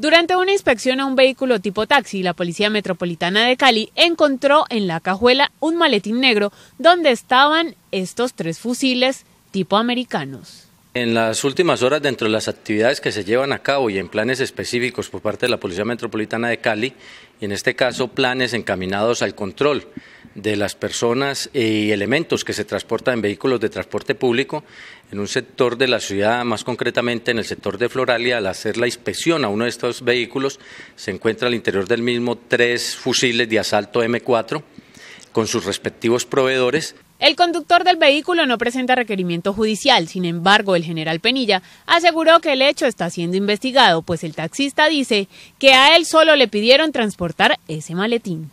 Durante una inspección a un vehículo tipo taxi, la Policía Metropolitana de Cali encontró en la cajuela un maletín negro donde estaban estos tres fusiles tipo americanos. En las últimas horas, dentro de las actividades que se llevan a cabo y en planes específicos por parte de la Policía Metropolitana de Cali, y en este caso planes encaminados al control de las personas y elementos que se transportan en vehículos de transporte público en un sector de la ciudad, más concretamente en el sector de Floralia, al hacer la inspección a uno de estos vehículos, se encuentra al interior del mismo tres fusiles de asalto M4 con sus respectivos proveedores. El conductor del vehículo no presenta requerimiento judicial, sin embargo, el general Penilla aseguró que el hecho está siendo investigado, pues el taxista dice que a él solo le pidieron transportar ese maletín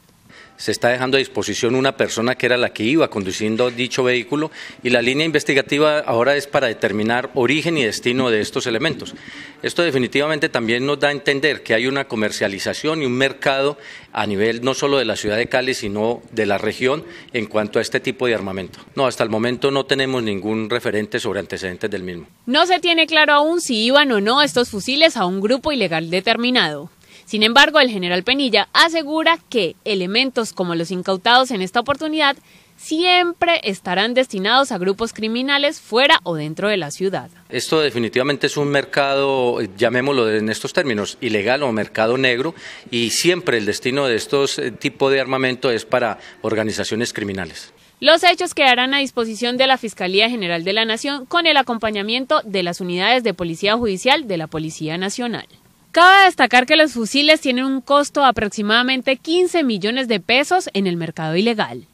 se está dejando a disposición una persona que era la que iba conduciendo dicho vehículo y la línea investigativa ahora es para determinar origen y destino de estos elementos. Esto definitivamente también nos da a entender que hay una comercialización y un mercado a nivel no solo de la ciudad de Cali, sino de la región en cuanto a este tipo de armamento. No, hasta el momento no tenemos ningún referente sobre antecedentes del mismo. No se tiene claro aún si iban o no estos fusiles a un grupo ilegal determinado. Sin embargo, el general Penilla asegura que elementos como los incautados en esta oportunidad siempre estarán destinados a grupos criminales fuera o dentro de la ciudad. Esto definitivamente es un mercado, llamémoslo en estos términos, ilegal o mercado negro, y siempre el destino de estos eh, tipos de armamento es para organizaciones criminales. Los hechos quedarán a disposición de la Fiscalía General de la Nación con el acompañamiento de las unidades de Policía Judicial de la Policía Nacional. Cabe destacar que los fusiles tienen un costo de aproximadamente 15 millones de pesos en el mercado ilegal.